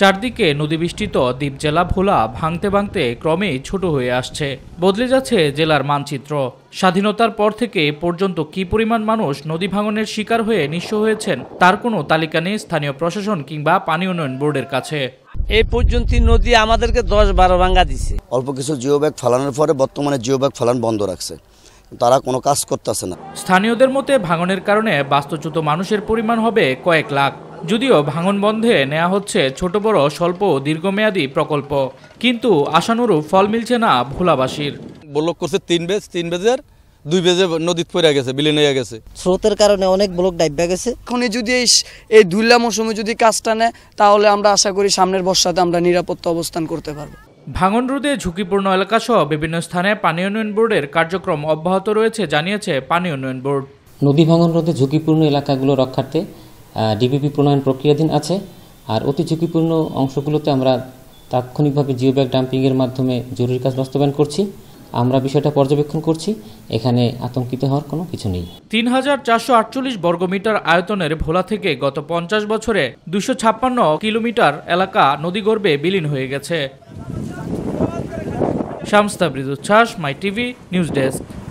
চারদিকে বিষ্টিত দ্বীপ জেলা ভোলা ভাঙতে ভাঙতে ক্রমেই ছোট হয়ে আসছে বদলে যাচ্ছে জেলার মানচিত্র স্বাধীনতার পর থেকে পর্যন্ত কি পরিমাণ মানুষ নদী ভাঙনের শিকার হয়ে নিঃস্ব হয়েছেন তার কোনো তালিকা নেই স্থানীয় প্রশাসন কিংবা পানি উন্নয়ন বোর্ডের কাছে এই পর্যন্ত নদী আমাদেরকে দশ বারো ভাঙ্গা দিছে অল্প কিছু জিও ব্যাগ ফালানোর পরে বর্তমানে জিও ব্যাগ ফালান বন্ধ রাখছে তারা কোনো কাজ করতেছে না স্থানীয়দের মতে ভাঙনের কারণে বাস্তুচ্যুত মানুষের পরিমাণ হবে কয়েক লাখ যদিও ভাঙন বন্ধে নেওয়া হচ্ছে ছোট বড় স্বল্প দীর্ঘমেয়াদী প্রকল্প কিন্তু আশানুরূপ ফল মিলছে না ভোলাবাসীর ব্লক করছে তিন বেজ তিন বেজের দুই বেজে নদীত পড়ে গেছে বিলীন হয়ে গেছে স্রোতের কারণে অনেক ব্লক ডাইবা গেছে এখন যদি এই এই দুইলা মৌসুমে যদি কাজটা নেয় তাহলে আমরা আশা করি সামনের বর্ষাতে আমরা নিরাপত্তা অবস্থান করতে পারবো ভাঙন রোধে ঝুঁকিপূর্ণ এলাকাসহ বিভিন্ন স্থানে পানি উন্নয়ন বোর্ডের কার্যক্রম অব্যাহত রয়েছে জানিয়েছে পানি উন্নয়ন বোর্ড নদী ভাঙন রোধে ঝুঁকিপূর্ণ এলাকাগুলো রক্ষার্থে ডিবিপি প্রণয়ন প্রক্রিয়াধীন আছে আর অতি ঝুঁকিপূর্ণ অংশগুলোতে আমরা তাৎক্ষণিকভাবে জিও ব্যাগ ডাম্পিংয়ের মাধ্যমে জরুরি কাজ বাস্তবায়ন করছি আমরা বিষয়টা পর্যবেক্ষণ করছি এখানে আতঙ্কিত হওয়ার কোনো কিছু নেই তিন হাজার চারশো আটচল্লিশ বর্গমিটার আয়তনের ভোলা থেকে গত পঞ্চাশ বছরে দুশো ছাপ্পান্ন কিলোমিটার এলাকা নদীগর্ভে বিলীন হয়ে গেছে শামস্তা মৃদুচ্ছ্বাস মাই টিভি নিউজ ডেস্ক